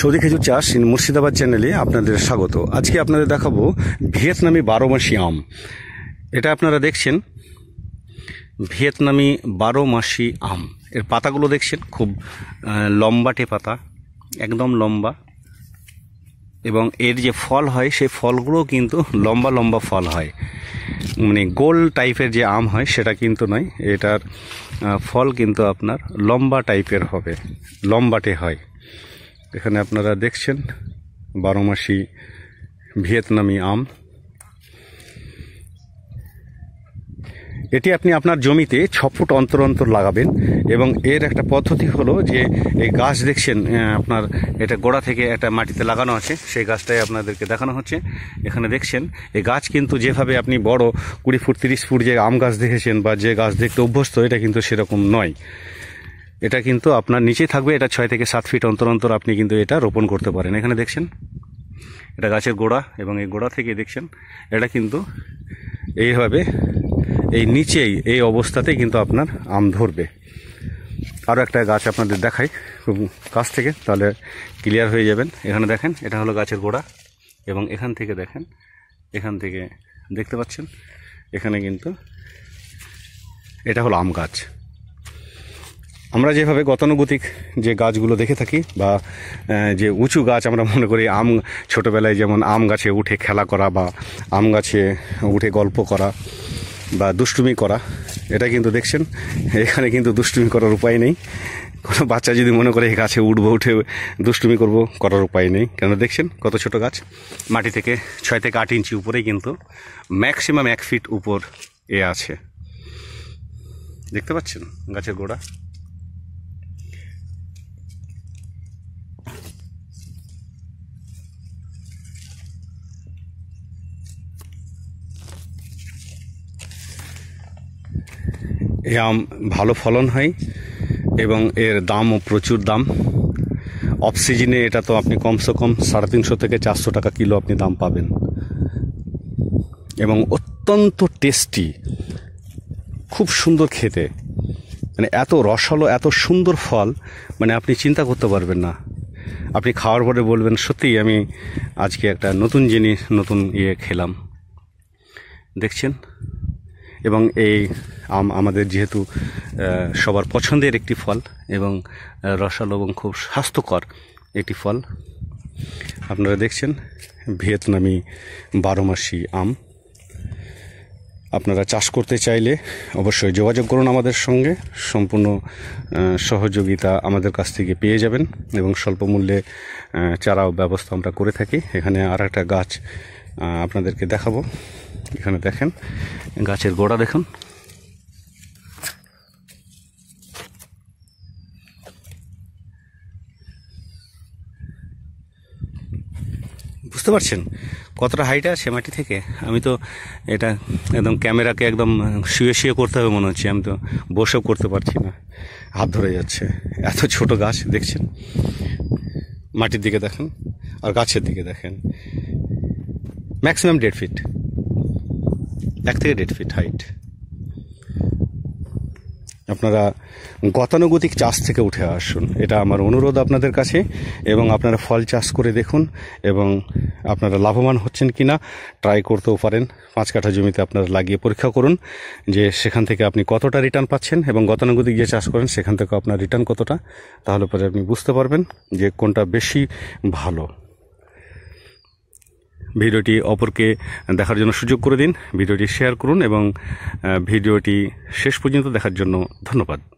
Saudi খেজুর চাষ in Murshidabad চ্যানেলে আপনাদের স্বাগত আজকে আপনাদের দেখাবো ভিয়েতনামি বারো মাসি আম এটা আপনারা দেখছেন ভিয়েতনামি বারো মাসি আম এর পাতাগুলো দেখছেন খুব লম্বাটে পাতা একদম লম্বা এবং এর যে ফল হয় সেই ফলগুলো কিন্তু লম্বা লম্বা ফল হয় মানে গোল টাইপের যে আম হয় সেটা কিন্তু নয় এটার ফল কিন্তু আপনার লম্বা টাইপের হবে লম্বাটে হয় এখানে আপনারা দেখছেন বারো মাসি ভিয়েতনামি আম এটি আপনি আপনার জমিতে ছ ফুট অন্তর অন্তর লাগাবেন এবং এর একটা পদ্ধতি হলো যে এই গাছ দেখছেন আপনার এটা গোড়া থেকে একটা মাটিতে লাগানো আছে সেই গাছটাই আপনাদেরকে দেখানো হচ্ছে এখানে দেখছেন এই গাছ কিন্তু যেভাবে আপনি বড় কুড়ি ফুট তিরিশ ফুট যে আম গাছ দেখেছেন বা যে গাছ দেখতে অভ্যস্ত এটা কিন্তু সেরকম নয় এটা কিন্তু আপনার নিচে থাকবে এটা ছয় থেকে সাত ফিট অন্তর অন্তর আপনি কিন্তু এটা রোপণ করতে পারেন এখানে দেখছেন এটা গাছের গোড়া এবং এই গোড়া থেকে দেখছেন এটা কিন্তু এইভাবে এই নিচেই এই অবস্থাতে কিন্তু আপনার আম ধরবে আরও একটা গাছ আপনাদের দেখাই খুব কাছ থেকে তাহলে ক্লিয়ার হয়ে যাবেন এখানে দেখেন এটা হলো গাছের গোড়া এবং এখান থেকে দেখেন এখান থেকে দেখতে পাচ্ছেন এখানে কিন্তু এটা হলো আম গাছ আমরা যেভাবে গতানুগতিক যে গাছগুলো দেখে থাকি বা যে উঁচু গাছ আমরা মনে করি আম ছোটোবেলায় যেমন আম গাছে উঠে খেলা করা বা আম গাছে উঠে গল্প করা বা দুষ্টুমি করা এটা কিন্তু দেখছেন এখানে কিন্তু দুষ্টুমি করার উপায় নেই কোনো বাচ্চা যদি মনে করে গাছে উঠবো উঠে দুষ্টুমি করব করার উপায় নেই কেন দেখছেন কত ছোট গাছ মাটি থেকে ছয় থেকে আট ইঞ্চি উপরেই কিন্তু ম্যাক্সিমাম এক ফিট উপর এ আছে দেখতে পাচ্ছেন গাছের গোড়া এ আম ভালো ফলন হয় এবং এর দামও প্রচুর দাম অফ সিজনে এটা তো আপনি কমসে কম সাড়ে তিনশো থেকে চারশো টাকা কিলো আপনি দাম পাবেন এবং অত্যন্ত টেস্টি খুব সুন্দর খেতে মানে এত রসালো এত সুন্দর ফল মানে আপনি চিন্তা করতে পারবেন না আপনি খাওয়ার পরে বলবেন সত্যিই আমি আজকে একটা নতুন জিনিস নতুন ইয়ে খেলাম দেখছেন এবং এই আম আমাদের যেহেতু সবার পছন্দের একটি ফল এবং রসালো এবং খুব স্বাস্থ্যকর একটি ফল আপনারা দেখছেন ভিয়েতনামি বারো মাসি আম আপনারা চাষ করতে চাইলে অবশ্যই যোগাযোগ করুন আমাদের সঙ্গে সম্পূর্ণ সহযোগিতা আমাদের কাছ থেকে পেয়ে যাবেন এবং স্বল্প মূল্যে চারাও ব্যবস্থা আমরা করে থাকি এখানে আর একটা গাছ আপনাদেরকে দেখাবো এখানে দেখেন গাছের গোড়া দেখুন বুঝতে পারছেন কতটা হাইটে আছে মাটি থেকে আমি তো এটা একদম ক্যামেরাকে একদম শুয়ে শুয়ে করতে হবে মনে হচ্ছে আমি তো বসেও করতে পারছি না হাত ধরে যাচ্ছে এত ছোট গাছ দেখছেন মাটির দিকে দেখেন আর গাছের দিকে দেখেন ম্যাক্সিমাম দেড় ফিট এক থেকে দেড় ফিট হাইট আপনারা গতানুগতিক চাষ থেকে উঠে আসুন এটা আমার অনুরোধ আপনাদের কাছে এবং আপনারা ফল চাষ করে দেখুন এবং আপনারা লাভবান হচ্ছেন কি না ট্রাই করতেও পারেন পাঁচ কাঠা জমিতে আপনারা লাগিয়ে পরীক্ষা করুন যে সেখান থেকে আপনি কতটা রিটার্ন পাচ্ছেন এবং গতানুগতিক যে চাষ করেন সেখান থেকে আপনার রিটার্ন কতটা তাহলে পরে আপনি বুঝতে পারবেন যে কোনটা বেশি ভালো ভিডিওটি অপরকে দেখার জন্য সুযোগ করে দিন ভিডিওটি শেয়ার করুন এবং ভিডিওটি শেষ পর্যন্ত দেখার জন্য ধন্যবাদ